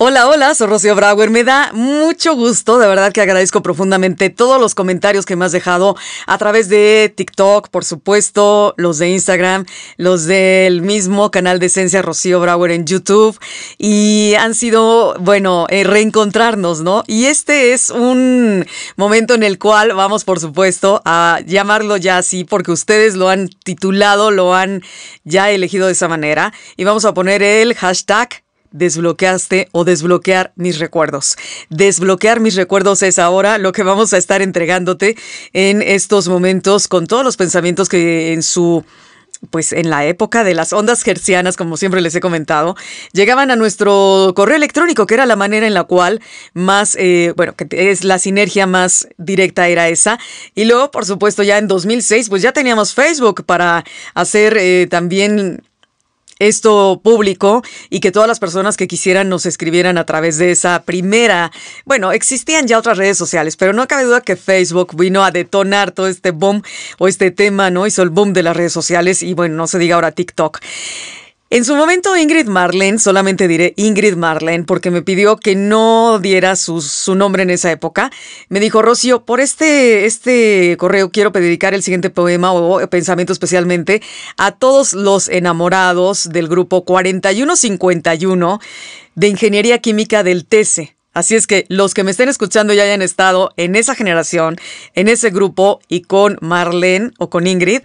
Hola, hola, soy Rocío Brauer. Me da mucho gusto, de verdad que agradezco profundamente todos los comentarios que me has dejado a través de TikTok, por supuesto, los de Instagram, los del mismo canal de Esencia Rocío Brauer en YouTube. Y han sido, bueno, eh, reencontrarnos, ¿no? Y este es un momento en el cual vamos, por supuesto, a llamarlo ya así, porque ustedes lo han titulado, lo han ya elegido de esa manera. Y vamos a poner el hashtag desbloqueaste o desbloquear mis recuerdos. Desbloquear mis recuerdos es ahora lo que vamos a estar entregándote en estos momentos con todos los pensamientos que en su pues en la época de las ondas gercianas como siempre les he comentado, llegaban a nuestro correo electrónico, que era la manera en la cual más, eh, bueno, que es la sinergia más directa era esa. Y luego, por supuesto, ya en 2006, pues ya teníamos Facebook para hacer eh, también esto público y que todas las personas que quisieran nos escribieran a través de esa primera. Bueno, existían ya otras redes sociales, pero no cabe duda que Facebook vino a detonar todo este boom o este tema, ¿no? Hizo el boom de las redes sociales y bueno, no se diga ahora TikTok. En su momento Ingrid Marlene, solamente diré Ingrid Marlene porque me pidió que no diera su, nombre en esa época, me dijo, Rocío, por este, este correo quiero dedicar el siguiente poema o pensamiento especialmente a todos los enamorados del grupo 4151 de Ingeniería Química del TESE. Así es que los que me estén escuchando y hayan estado en esa generación, en ese grupo y con Marlene o con Ingrid,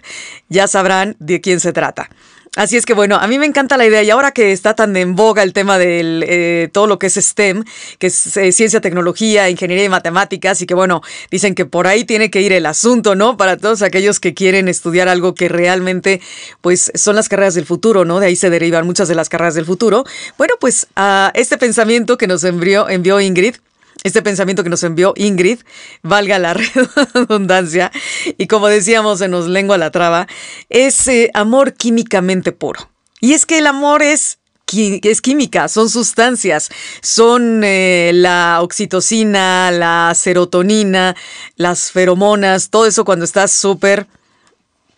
ya sabrán de quién se trata. Así es que bueno, a mí me encanta la idea y ahora que está tan en boga el tema de eh, todo lo que es STEM, que es eh, ciencia, tecnología, ingeniería y matemáticas, y que bueno, dicen que por ahí tiene que ir el asunto, ¿no? Para todos aquellos que quieren estudiar algo que realmente pues son las carreras del futuro, ¿no? De ahí se derivan muchas de las carreras del futuro. Bueno, pues a este pensamiento que nos envió, envió Ingrid, este pensamiento que nos envió Ingrid, valga la redundancia, y como decíamos, en los lengua la traba, es eh, amor químicamente puro. Y es que el amor es es química, son sustancias, son eh, la oxitocina, la serotonina, las feromonas, todo eso cuando estás súper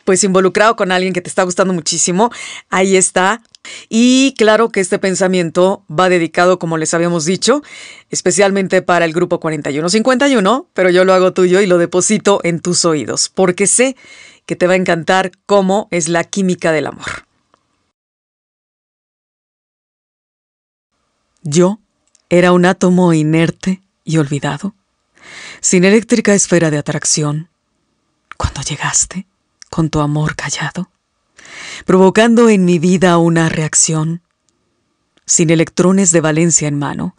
pues involucrado con alguien que te está gustando muchísimo, ahí está y claro que este pensamiento va dedicado, como les habíamos dicho, especialmente para el grupo 4151, pero yo lo hago tuyo y lo deposito en tus oídos, porque sé que te va a encantar cómo es la química del amor. Yo era un átomo inerte y olvidado, sin eléctrica esfera de atracción, cuando llegaste con tu amor callado provocando en mi vida una reacción. Sin electrones de valencia en mano,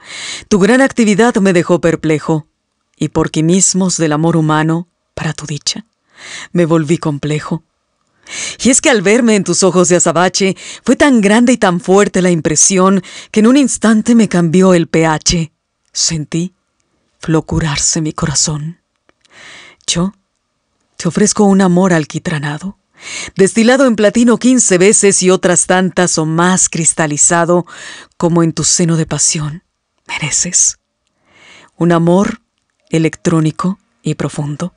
tu gran actividad me dejó perplejo, y por quimismos del amor humano, para tu dicha, me volví complejo. Y es que al verme en tus ojos de azabache, fue tan grande y tan fuerte la impresión que en un instante me cambió el pH. Sentí flocurarse mi corazón. Yo te ofrezco un amor alquitranado, destilado en platino quince veces y otras tantas o más cristalizado como en tu seno de pasión mereces. Un amor electrónico y profundo,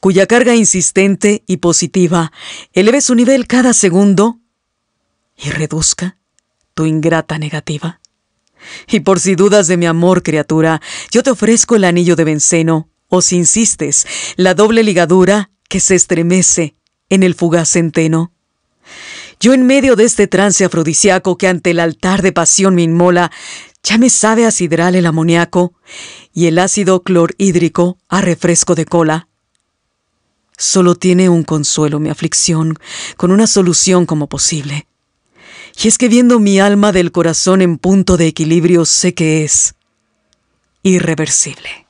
cuya carga insistente y positiva eleve su nivel cada segundo y reduzca tu ingrata negativa. Y por si dudas de mi amor, criatura, yo te ofrezco el anillo de benceno, o si insistes, la doble ligadura que se estremece en el fugaz centeno. Yo en medio de este trance afrodisíaco que ante el altar de pasión me inmola, ya me sabe a el amoníaco y el ácido clorhídrico a refresco de cola. Solo tiene un consuelo mi aflicción, con una solución como posible. Y es que viendo mi alma del corazón en punto de equilibrio sé que es irreversible.